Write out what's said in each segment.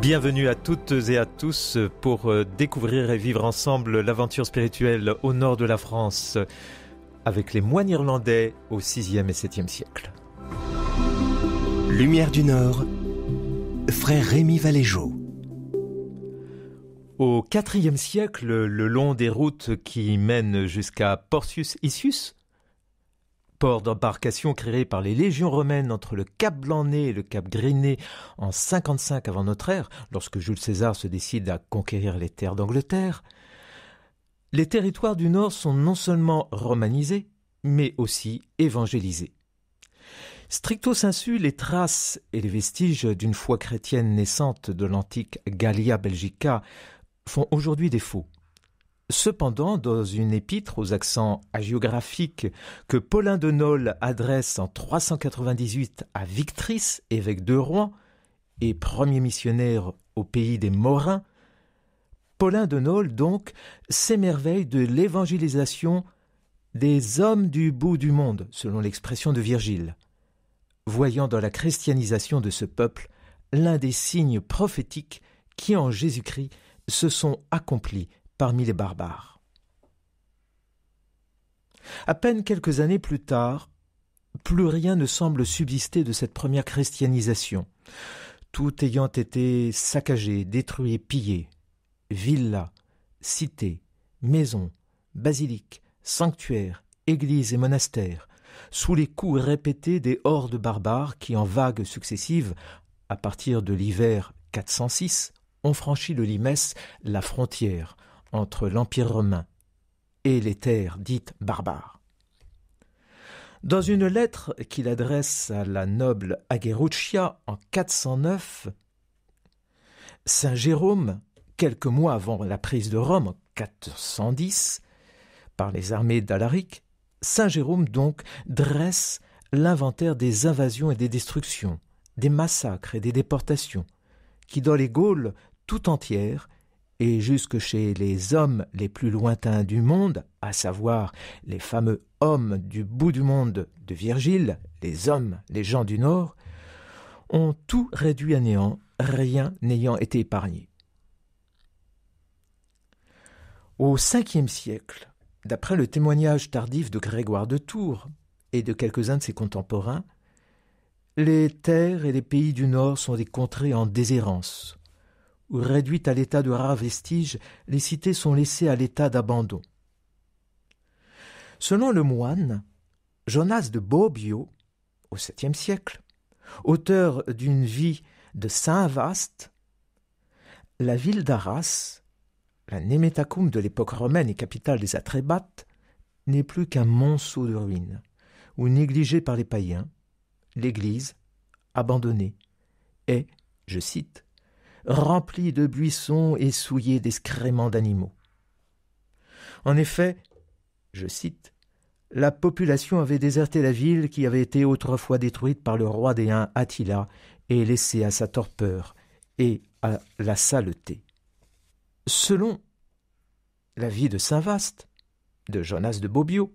Bienvenue à toutes et à tous pour euh, découvrir et vivre ensemble l'aventure spirituelle au nord de la France avec les moines irlandais au 6e et 7e siècle. Lumière du Nord, frère Rémi Valéjo. Au IVe siècle, le long des routes qui mènent jusqu'à Portius Issus, port d'embarcation créé par les légions romaines entre le cap blanc et le cap Griné en 55 avant notre ère, lorsque Jules César se décide à conquérir les terres d'Angleterre, les territoires du Nord sont non seulement romanisés, mais aussi évangélisés. Stricto sensu, les traces et les vestiges d'une foi chrétienne naissante de l'antique Gallia Belgica font aujourd'hui défaut. Cependant, dans une épître aux accents hagiographiques que Paulin de Nol adresse en 398 à Victrice, évêque de Rouen et premier missionnaire au pays des Morins, Paulin de Nol, donc, s'émerveille de l'évangélisation des hommes du bout du monde, selon l'expression de Virgile, voyant dans la christianisation de ce peuple l'un des signes prophétiques qui, en Jésus-Christ, se sont accomplis parmi les barbares. À peine quelques années plus tard, plus rien ne semble subsister de cette première christianisation, tout ayant été saccagé, détruit, pillé. Villas, cités, maisons, basiliques, sanctuaires, églises et monastères, sous les coups répétés des hordes barbares qui, en vagues successives, à partir de l'hiver 406 ont franchit le limès, la frontière entre l'Empire romain et les terres dites barbares. Dans une lettre qu'il adresse à la noble Aguerruccia en 409, Saint Jérôme, quelques mois avant la prise de Rome en 410 par les armées d'Alaric, Saint Jérôme donc dresse l'inventaire des invasions et des destructions, des massacres et des déportations, qui dans les Gaules tout entière, et jusque chez les hommes les plus lointains du monde, à savoir les fameux hommes du bout du monde de Virgile, les hommes, les gens du Nord, ont tout réduit à néant, rien n'ayant été épargné. Au Ve siècle, d'après le témoignage tardif de Grégoire de Tours et de quelques-uns de ses contemporains, les terres et les pays du Nord sont des contrées en déshérence, Réduite réduites à l'état de rares vestiges, les cités sont laissées à l'état d'abandon. Selon le moine, Jonas de Bobbio, au VIIe siècle, auteur d'une vie de Saint Vaste, la ville d'Arras, la Némétacum de l'époque romaine et capitale des Atrébates, n'est plus qu'un monceau de ruines, où négligée par les païens, l'Église, abandonnée, est, je cite, rempli de buissons et souillés d'escréments d'animaux. En effet, je cite, la population avait déserté la ville qui avait été autrefois détruite par le roi des Huns Attila et laissée à sa torpeur et à la saleté. Selon la vie de Saint-Vaast, de Jonas de Bobbio,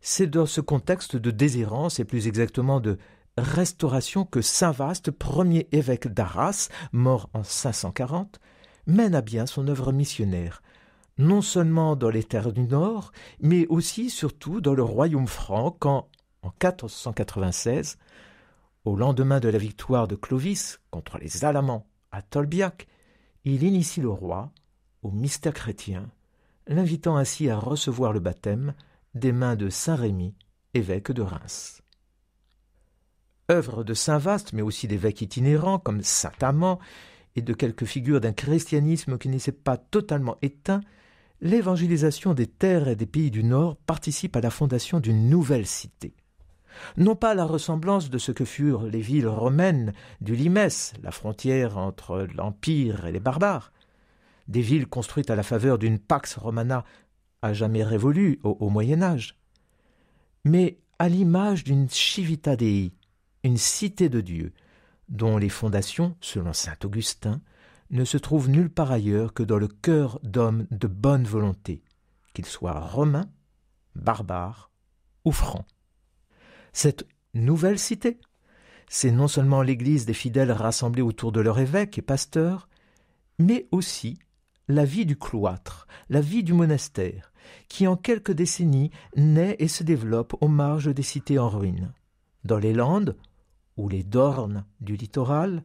c'est dans ce contexte de déshérence et plus exactement de restauration que saint vaste premier évêque d'Arras, mort en 540, mène à bien son œuvre missionnaire, non seulement dans les terres du Nord, mais aussi surtout dans le royaume franc quand, en 1496, au lendemain de la victoire de Clovis contre les Alamans à Tolbiac, il initie le roi au mystère chrétien, l'invitant ainsi à recevoir le baptême des mains de Saint Rémy, évêque de Reims œuvre de saint Vaste, mais aussi d'évêques itinérants comme saint Amand et de quelques figures d'un christianisme qui ne pas totalement éteint, l'évangélisation des terres et des pays du Nord participe à la fondation d'une nouvelle cité. Non pas à la ressemblance de ce que furent les villes romaines du Limès, la frontière entre l'Empire et les barbares, des villes construites à la faveur d'une Pax Romana à jamais révolue au, Moyen Âge, mais à l'image d'une Civita une cité de Dieu, dont les fondations, selon saint Augustin, ne se trouvent nulle part ailleurs que dans le cœur d'hommes de bonne volonté, qu'ils soient romains, barbares ou francs. Cette nouvelle cité, c'est non seulement l'Église des fidèles rassemblés autour de leur évêque et pasteur, mais aussi la vie du cloître, la vie du monastère, qui en quelques décennies naît et se développe aux marges des cités en ruine. Dans les Landes, ou les dornes du littoral,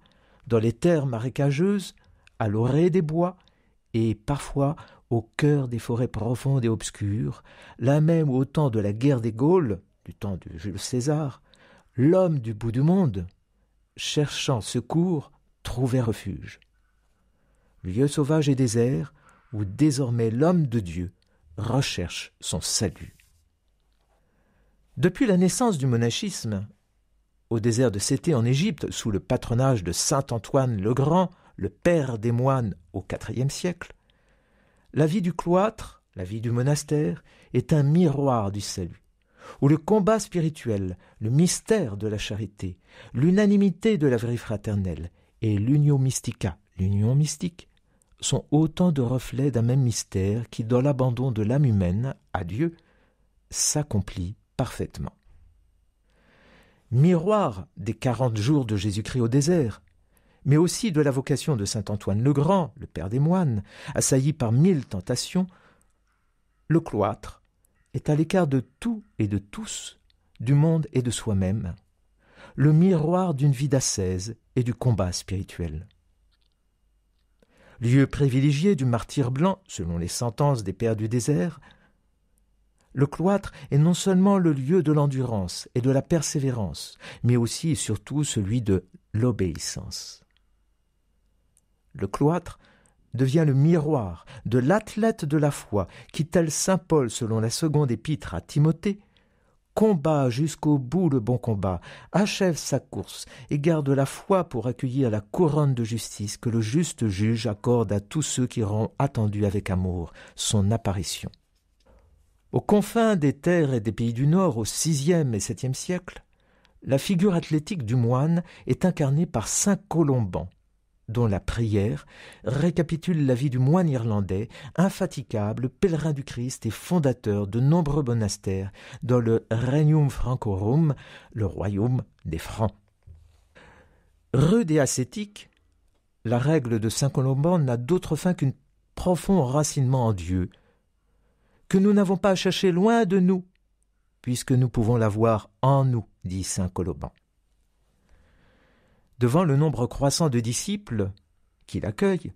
dans les terres marécageuses, à l'orée des bois, et parfois au cœur des forêts profondes et obscures, là même au temps de la guerre des Gaules, du temps de Jules César, l'homme du bout du monde, cherchant secours, trouvait refuge. Lieu sauvage et désert, où désormais l'homme de Dieu recherche son salut. Depuis la naissance du monachisme au désert de Cété en Égypte, sous le patronage de saint Antoine le Grand, le père des moines au IVe siècle, la vie du cloître, la vie du monastère, est un miroir du salut, où le combat spirituel, le mystère de la charité, l'unanimité de la vraie fraternelle et l'union mystica, l'union mystique, sont autant de reflets d'un même mystère qui, dans l'abandon de l'âme humaine à Dieu, s'accomplit parfaitement miroir des quarante jours de Jésus-Christ au désert, mais aussi de la vocation de saint Antoine le Grand, le père des moines, assailli par mille tentations, le cloître est à l'écart de tout et de tous, du monde et de soi-même, le miroir d'une vie d'ascèse et du combat spirituel. Lieu privilégié du martyr blanc, selon les sentences des pères du désert, le cloître est non seulement le lieu de l'endurance et de la persévérance, mais aussi et surtout celui de l'obéissance. Le cloître devient le miroir de l'athlète de la foi qui, tel saint Paul selon la seconde épître à Timothée, combat jusqu'au bout le bon combat, achève sa course et garde la foi pour accueillir la couronne de justice que le juste juge accorde à tous ceux qui auront attendu avec amour son apparition. Aux confins des terres et des pays du Nord au VIe et VIIe siècle, la figure athlétique du moine est incarnée par saint Colomban, dont la prière récapitule la vie du moine irlandais, infatigable, pèlerin du Christ et fondateur de nombreux monastères dans le Regnum Francorum, le royaume des Francs. Rude et ascétique, la règle de saint Colomban n'a d'autre fin qu'un profond racinement en Dieu, que nous n'avons pas à chercher loin de nous, puisque nous pouvons l'avoir en nous, dit saint Coloban. Devant le nombre croissant de disciples qu'il accueille,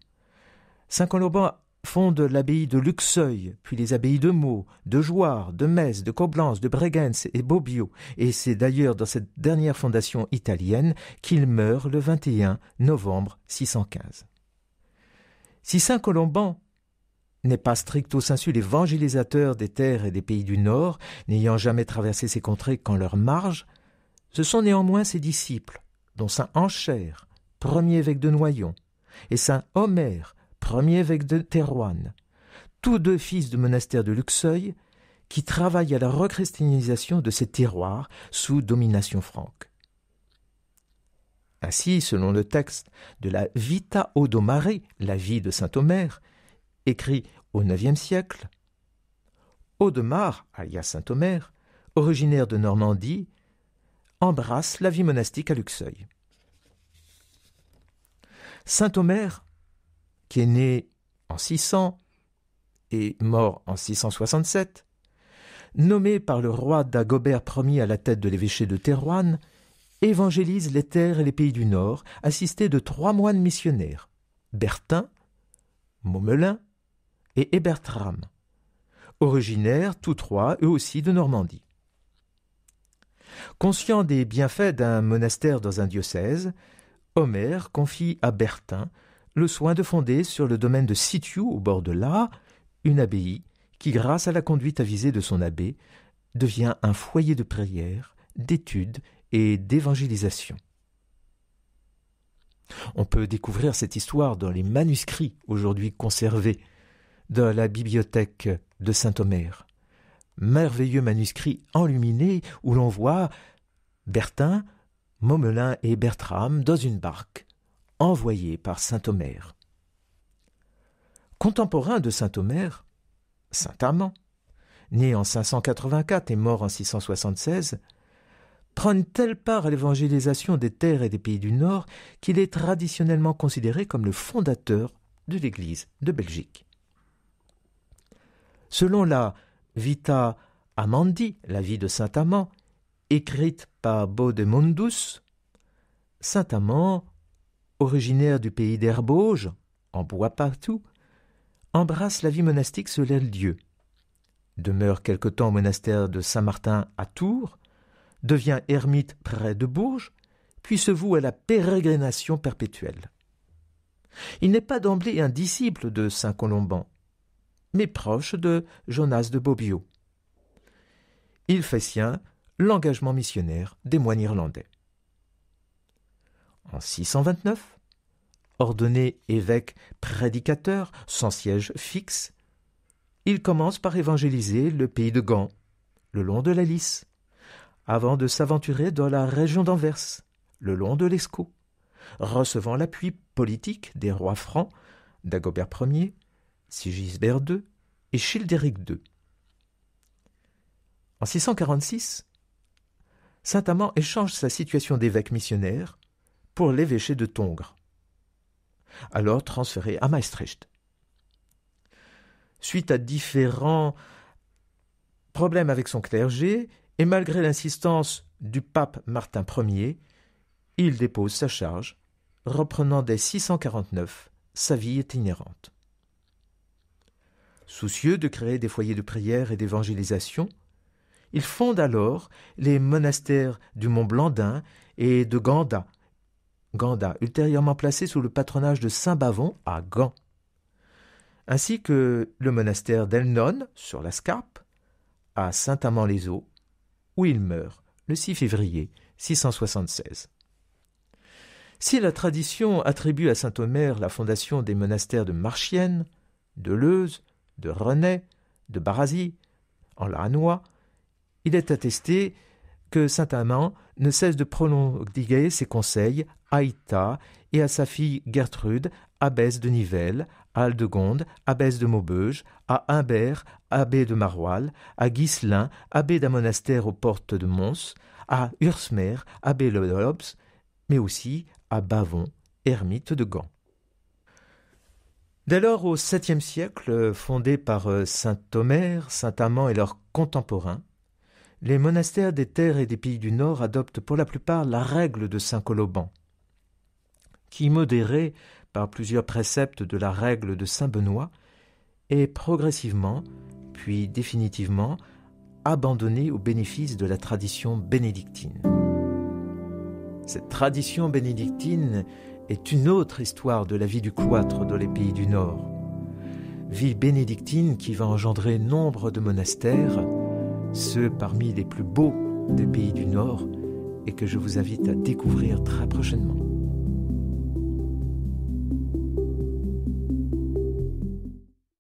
saint Coloban fonde l'abbaye de Luxeuil, puis les abbayes de Meaux, de Jouarre, de Metz, de Coblence, de Bregenz et Bobbio, et c'est d'ailleurs dans cette dernière fondation italienne qu'il meurt le 21 novembre 615. Si saint Colomban n'est pas stricto sensu l'évangélisateur des terres et des pays du Nord, n'ayant jamais traversé ces contrées qu'en leur marge, ce sont néanmoins ses disciples, dont saint Ancher, premier évêque de Noyon, et saint Omer, premier évêque de Terroine, tous deux fils de monastère de Luxeuil, qui travaillent à la rechristianisation de ces terroirs sous domination franque. Ainsi, selon le texte de la Vita Odomare, la vie de saint Omer, écrit au IXe siècle, Audemars, alias Saint-Omer, originaire de Normandie, embrasse la vie monastique à Luxeuil. Saint-Omer, qui est né en 600 et mort en 667, nommé par le roi d'Agobert Ier à la tête de l'évêché de Thérouanne, évangélise les terres et les pays du Nord, assisté de trois moines missionnaires, Bertin, Momelin et Hébertram, originaires tous trois eux aussi de Normandie. Conscient des bienfaits d'un monastère dans un diocèse, Homère confie à Bertin le soin de fonder sur le domaine de Sitiou, au bord de l'A, une abbaye qui, grâce à la conduite avisée de son abbé, devient un foyer de prière, d'études et d'évangélisation. On peut découvrir cette histoire dans les manuscrits aujourd'hui conservés de la bibliothèque de Saint-Omer. Merveilleux manuscrit enluminé où l'on voit Bertin, Momelin et Bertram dans une barque, envoyés par Saint-Omer. Contemporain de Saint-Omer, Saint-Amand, né en 584 et mort en 676, une telle part à l'évangélisation des terres et des pays du Nord qu'il est traditionnellement considéré comme le fondateur de l'Église de Belgique. Selon la Vita Amandi, la vie de saint Amand, écrite par Baudemondus, saint Amand, originaire du pays d'Herbauges, en bois partout, embrasse la vie monastique sur le Dieu, demeure quelque temps au monastère de Saint-Martin à Tours, devient ermite près de Bourges, puis se voue à la pérégrination perpétuelle. Il n'est pas d'emblée un disciple de saint Colomban, mais proche de Jonas de Bobbio. Il fait sien l'engagement missionnaire des moines irlandais. En 629, ordonné évêque prédicateur sans siège fixe, il commence par évangéliser le pays de Gand, le long de la Lys, avant de s'aventurer dans la région d'Anvers, le long de l'Escaut, recevant l'appui politique des rois francs, Dagobert Ier, Sigisbert II et Childéric II. En 646, saint Amand échange sa situation d'évêque missionnaire pour l'évêché de Tongres, alors transféré à Maastricht. Suite à différents problèmes avec son clergé, et malgré l'insistance du pape Martin Ier, il dépose sa charge, reprenant dès 649 sa vie itinérante. Soucieux de créer des foyers de prière et d'évangélisation, il fonde alors les monastères du Mont Blandin et de Ganda, Ganda, ultérieurement placé sous le patronage de Saint Bavon à Gand, ainsi que le monastère d'Elnon sur la Scarpe, à Saint-Amand-les-Eaux, où il meurt le 6 février 676. Si la tradition attribue à saint Omer la fondation des monastères de Marchienne, de Leuze, de René, de Barazi, en Lannois. il est attesté que saint Amand ne cesse de prolonger ses conseils à Ita et à sa fille Gertrude, abbesse de Nivelles, à Aldegonde, abbesse de Maubeuge, à Humbert, abbé de Maroilles, à Ghislain, abbé d'un monastère aux portes de Mons, à Ursmer, abbé de mais aussi à Bavon, ermite de Gand. Dès lors, au VIIe siècle, fondé par euh, saint Omer, saint Amand et leurs contemporains, les monastères des terres et des pays du Nord adoptent pour la plupart la règle de saint Coloban, qui, modérée par plusieurs préceptes de la règle de saint Benoît, est progressivement, puis définitivement, abandonnée au bénéfice de la tradition bénédictine. Cette tradition bénédictine est une autre histoire de la vie du cloître dans les pays du Nord. Vie bénédictine qui va engendrer nombre de monastères, ceux parmi les plus beaux des pays du Nord, et que je vous invite à découvrir très prochainement.